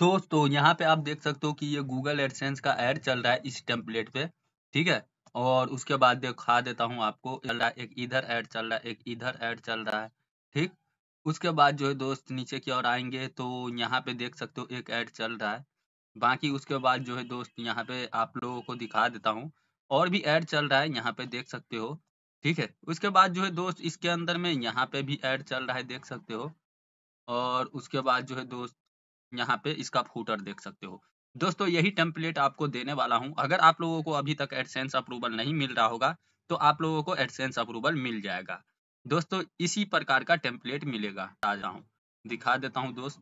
दोस्तों यहाँ पे आप देख सकते हो कि ये गूगल एडसेंस का एड चल रहा है इस टेम्पलेट पे ठीक है और उसके बाद दिखा देता हूँ आपको चल रहा है एक इधर एड चल रहा है एक इधर एड चल रहा है ठीक उसके बाद जो है दोस्त नीचे की ओर आएंगे तो यहाँ पे देख सकते हो एक ऐड चल रहा है बाकी उसके बाद जो है दोस्त यहाँ पे आप लोगों को दिखा देता हूँ और भी एड चल रहा है यहाँ पे देख सकते हो ठीक है उसके बाद जो है दोस्त इसके अंदर में यहाँ पे भी एड चल रहा है देख सकते हो और उसके बाद जो है दोस्त यहाँ पे इसका फूटर देख सकते हो दोस्तों यही टेम्पलेट आपको देने वाला हूँ अगर आप लोगों को अभी तक एडसेंस अप्रूवल नहीं मिल रहा होगा तो आप लोगों को एडसेंस अप्रूवल मिल जाएगा दोस्तों इसी प्रकार का टेम्पलेट मिलेगा आ रहा हूँ दिखा देता हूँ दोस्त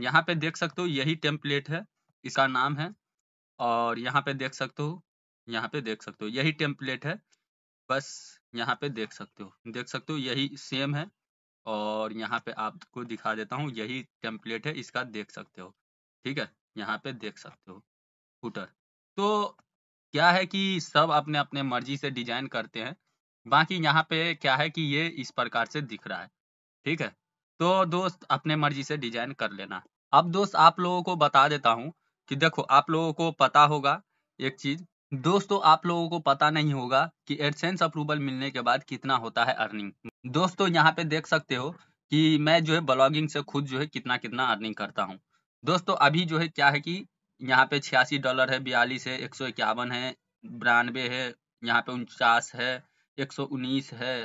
यहाँ पे देख सकते हो यही टेम्पलेट है इसका नाम है और यहाँ पे देख सकते हो यहाँ पे देख सकते हो यही टेम्पलेट है बस यहाँ पे देख सकते हो देख सकते हो यही सेम है और यहाँ पे आपको दिखा देता हूँ यही टेम्पलेट है इसका देख सकते हो ठीक है यहाँ पे देख सकते हो फूटर तो क्या है कि सब अपने अपने मर्जी से डिजाइन करते हैं बाकी यहाँ पे क्या है कि ये इस प्रकार से दिख रहा है ठीक है तो दोस्त अपने मर्जी से डिजाइन कर लेना अब दोस्त आप लोगों को बता देता हूँ कि देखो आप लोगों को पता होगा एक चीज दोस्तों आप लोगों को पता नहीं होगा कि एडसेंस अप्रूवल मिलने के बाद कितना होता है अर्निंग दोस्तों यहाँ पे देख सकते हो कि मैं जो है ब्लॉगिंग से खुद जो है कितना कितना अर्निंग करता हूँ दोस्तों अभी जो है क्या है कि यहाँ पे छियासी डॉलर है बयालीस है एक सौ इक्यावन है बिरानवे है यहाँ पे उनचास है एक सौ उन्नीस है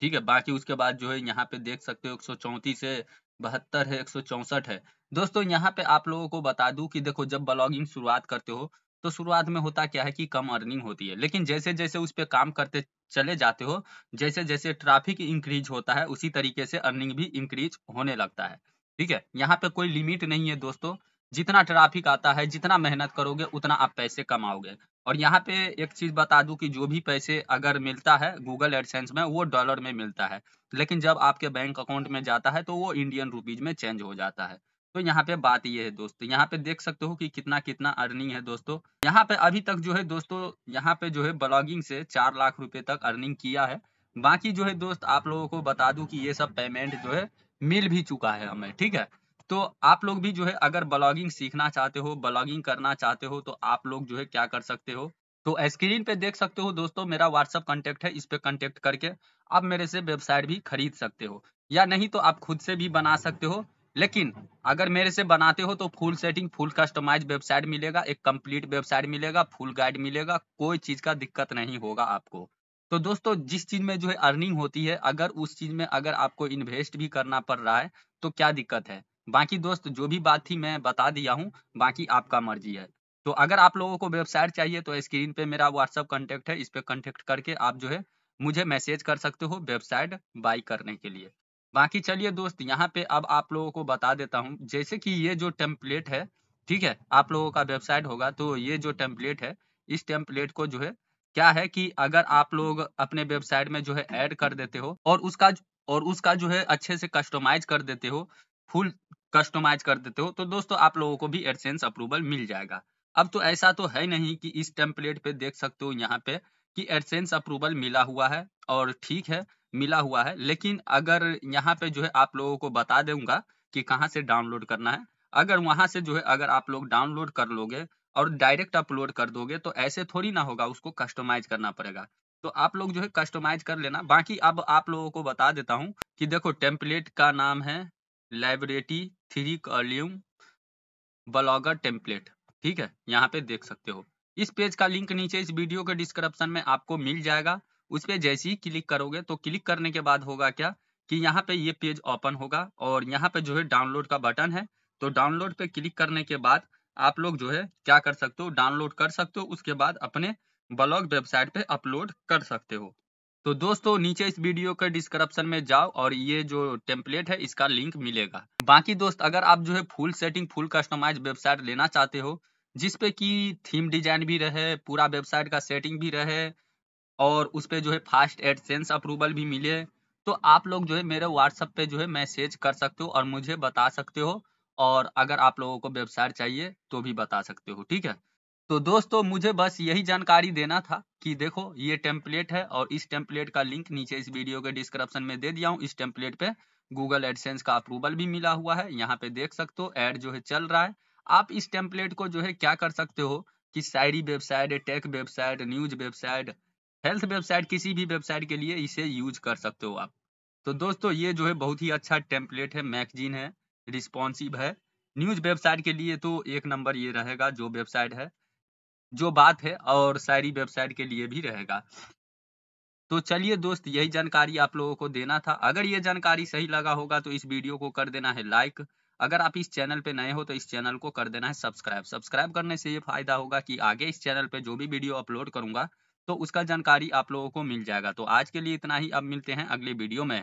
ठीक है बाकी उसके बाद जो है यहाँ पे देख सकते हो एक सौ चौंतीस है बहत्तर है एक सौ चौंसठ है दोस्तों यहाँ पे आप लोगों को बता दूं कि देखो जब ब्लॉगिंग शुरुआत करते हो तो शुरुआत में होता क्या है कि कम अर्निंग होती है लेकिन जैसे जैसे उस पर काम करते चले जाते हो जैसे जैसे ट्रैफिक इंक्रीज होता है उसी तरीके से अर्निंग भी इंक्रीज होने लगता है ठीक है यहाँ पे कोई लिमिट नहीं है दोस्तों जितना ट्रैफिक आता है जितना मेहनत करोगे उतना आप पैसे कमाओगे और यहाँ पे एक चीज बता दूं कि जो भी पैसे अगर मिलता है गूगल एडसेंस में वो डॉलर में मिलता है लेकिन जब आपके बैंक अकाउंट में जाता है तो वो इंडियन रुपीज में चेंज हो जाता है तो यहाँ पे बात ये है दोस्तों यहाँ पे देख सकते हो कि कितना कितना अर्निंग है दोस्तों यहाँ पे अभी तक जो है दोस्तों यहाँ पे जो है ब्लॉगिंग से चार लाख रुपए तक अर्निंग किया है बाकी जो है दोस्त आप लोगों को बता दूं कि ये सब पेमेंट जो है मिल भी चुका है हमें ठीक है तो आप लोग भी जो है अगर ब्लॉगिंग सीखना चाहते हो ब्लॉगिंग करना चाहते हो तो आप लोग जो है क्या कर सकते हो तो स्क्रीन पे देख सकते हो दोस्तों मेरा व्हाट्सअप कॉन्टेक्ट है इस पे कॉन्टेक्ट करके आप मेरे से वेबसाइट भी खरीद सकते हो या नहीं तो आप खुद से भी बना सकते हो लेकिन अगर मेरे से बनाते हो तो full setting full customize website मिलेगा एक कंप्लीट वेबसाइट मिलेगा फुल गाइड मिलेगा कोई चीज का दिक्कत नहीं होगा आपको तो दोस्तों जिस चीज में जो है अर्निंग होती है अगर उस चीज में अगर आपको इन्वेस्ट भी करना पड़ रहा है तो क्या दिक्कत है बाकी दोस्त जो भी बात थी मैं बता दिया हूँ बाकी आपका मर्जी है तो अगर आप लोगों को वेबसाइट चाहिए तो स्क्रीन पे मेरा व्हाट्सअप कॉन्टेक्ट है इस पे कॉन्टेक्ट करके आप जो है मुझे मैसेज कर सकते हो वेबसाइट बाई करने के लिए बाकी चलिए दोस्त यहाँ पे अब आप लोगों को बता देता हूँ जैसे कि ये जो टेम्पलेट है ठीक है आप लोगों का वेबसाइट होगा तो ये जो टेम्पलेट है इस टेम्पलेट को जो है क्या है कि अगर आप लोग अपने वेबसाइट में जो है ऐड कर देते हो और उसका और उसका जो है अच्छे से कस्टमाइज कर देते हो फुल कस्टमाइज कर देते हो तो दोस्तों आप लोगों को भी एडसेंस अप्रूवल मिल जाएगा अब तो ऐसा तो है नहीं कि इस टेम्पलेट पे देख सकते हो यहाँ पे कि एडसेंस अप्रूवल मिला हुआ है और ठीक है मिला हुआ है लेकिन अगर यहाँ पे जो है आप लोगों को बता दूंगा कि कहाँ से डाउनलोड करना है अगर वहां से जो है अगर आप लोग डाउनलोड कर लोगे और डायरेक्ट अपलोड कर दोगे तो ऐसे थोड़ी ना होगा उसको कस्टमाइज करना पड़ेगा तो आप लोग जो है कस्टमाइज कर लेना बाकी अब आप लोगों को बता देता हूँ कि देखो टेम्पलेट का नाम है लाइब्रेटी थ्री कॉल्यूम ब्लॉगर टेम्पलेट ठीक है यहाँ पे देख सकते हो इस पेज का लिंक नीचे इस वीडियो के डिस्क्रिप्शन में आपको मिल जाएगा उस पर जैसे ही क्लिक करोगे तो क्लिक करने के बाद होगा क्या कि यहाँ पे ये पेज ओपन होगा और यहाँ पे जो है डाउनलोड का बटन है तो डाउनलोड पे क्लिक करने के बाद आप लोग जो है क्या कर सकते हो डाउनलोड कर सकते हो उसके बाद अपने ब्लॉग वेबसाइट पे अपलोड कर सकते हो तो दोस्तों नीचे इस वीडियो के डिस्क्रिप्शन में जाओ और ये जो टेम्पलेट है इसका लिंक मिलेगा बाकी दोस्त अगर आप जो है full setting full customize website लेना चाहते हो जिसपे की थीम डिजाइन भी रहे पूरा वेबसाइट का सेटिंग भी रहे और उस पर जो है फास्ट एडसेंस अप्रूवल भी मिले तो आप लोग जो है मेरे व्हाट्सअप पे जो है मैसेज कर सकते हो और मुझे बता सकते हो और अगर आप लोगों को वेबसाइट चाहिए तो भी बता सकते हो ठीक है तो दोस्तों मुझे बस यही जानकारी देना था कि देखो ये टेम्पलेट है और इस टेम्पलेट का लिंक नीचे इस वीडियो के डिस्क्रिप्शन में दे दिया हूँ इस टेम्पलेट पे गूगल एडसेंस का अप्रूवल भी मिला हुआ है यहाँ पे देख सकते हो ऐड जो है चल रहा है आप इस टेम्पलेट को जो है क्या कर सकते हो कि सारी website tech website news website health website किसी भी वेबसाइट के लिए इसे यूज कर सकते हो आप तो दोस्तों ये जो है बहुत ही अच्छा टेम्पलेट है मैगजीन है रिस्पॉन्सिव है न्यूज वेबसाइट के लिए तो एक नंबर ये रहेगा जो वेबसाइट है जो बात है और सारी वेबसाइट के लिए भी रहेगा तो चलिए दोस्त यही जानकारी आप लोगों को देना था अगर ये जानकारी सही लगा होगा तो इस वीडियो को कर देना है लाइक अगर आप इस चैनल पे नए हो तो इस चैनल को कर देना है सब्सक्राइब सब्सक्राइब करने से ये फायदा होगा कि आगे इस चैनल पे जो भी वीडियो अपलोड करूंगा तो उसका जानकारी आप लोगों को मिल जाएगा तो आज के लिए इतना ही अब मिलते हैं अगले वीडियो में